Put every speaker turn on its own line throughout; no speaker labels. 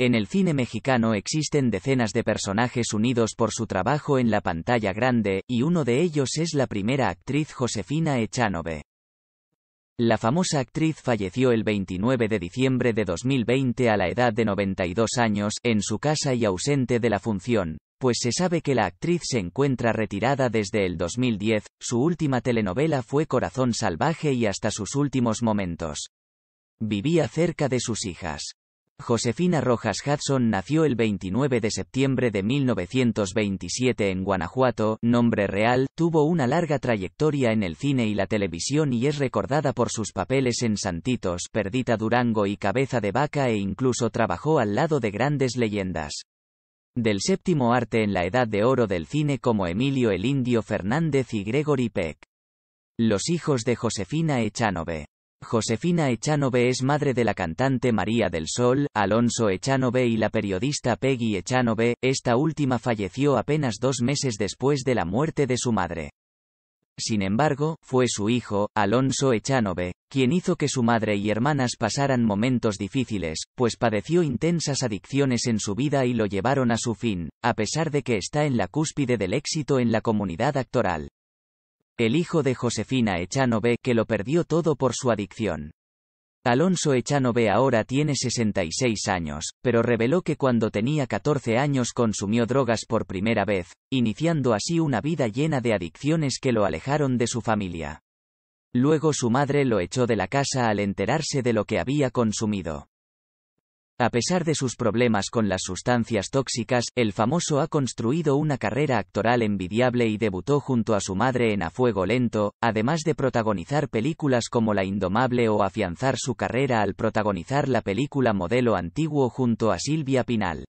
En el cine mexicano existen decenas de personajes unidos por su trabajo en la pantalla grande, y uno de ellos es la primera actriz Josefina Echanove. La famosa actriz falleció el 29 de diciembre de 2020 a la edad de 92 años, en su casa y ausente de la función, pues se sabe que la actriz se encuentra retirada desde el 2010, su última telenovela fue Corazón Salvaje y hasta sus últimos momentos. Vivía cerca de sus hijas. Josefina Rojas Hudson nació el 29 de septiembre de 1927 en Guanajuato, nombre real, tuvo una larga trayectoria en el cine y la televisión y es recordada por sus papeles en Santitos, Perdita Durango y Cabeza de Vaca e incluso trabajó al lado de grandes leyendas del séptimo arte en la edad de oro del cine como Emilio el Indio Fernández y Gregory Peck. Los hijos de Josefina Echanove. Josefina Echanove es madre de la cantante María del Sol, Alonso Echanove y la periodista Peggy Echanove, esta última falleció apenas dos meses después de la muerte de su madre. Sin embargo, fue su hijo, Alonso Echanove, quien hizo que su madre y hermanas pasaran momentos difíciles, pues padeció intensas adicciones en su vida y lo llevaron a su fin, a pesar de que está en la cúspide del éxito en la comunidad actoral el hijo de Josefina Echanove que lo perdió todo por su adicción. Alonso Echanove ahora tiene 66 años, pero reveló que cuando tenía 14 años consumió drogas por primera vez, iniciando así una vida llena de adicciones que lo alejaron de su familia. Luego su madre lo echó de la casa al enterarse de lo que había consumido. A pesar de sus problemas con las sustancias tóxicas, el famoso ha construido una carrera actoral envidiable y debutó junto a su madre en A Fuego Lento, además de protagonizar películas como La Indomable o afianzar su carrera al protagonizar la película Modelo Antiguo junto a Silvia Pinal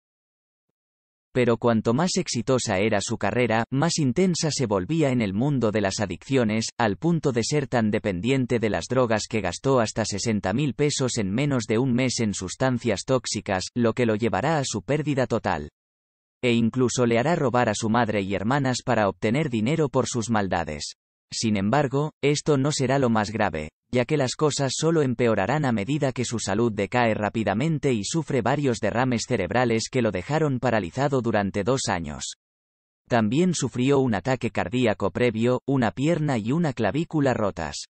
pero cuanto más exitosa era su carrera, más intensa se volvía en el mundo de las adicciones, al punto de ser tan dependiente de las drogas que gastó hasta mil pesos en menos de un mes en sustancias tóxicas, lo que lo llevará a su pérdida total. E incluso le hará robar a su madre y hermanas para obtener dinero por sus maldades. Sin embargo, esto no será lo más grave, ya que las cosas solo empeorarán a medida que su salud decae rápidamente y sufre varios derrames cerebrales que lo dejaron paralizado durante dos años. También sufrió un ataque cardíaco previo, una pierna y una clavícula rotas.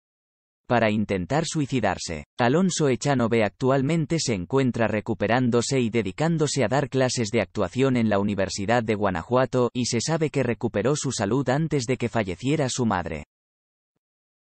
Para intentar suicidarse, Alonso Echanove actualmente se encuentra recuperándose y dedicándose a dar clases de actuación en la Universidad de Guanajuato y se sabe que recuperó su salud antes de que falleciera su madre.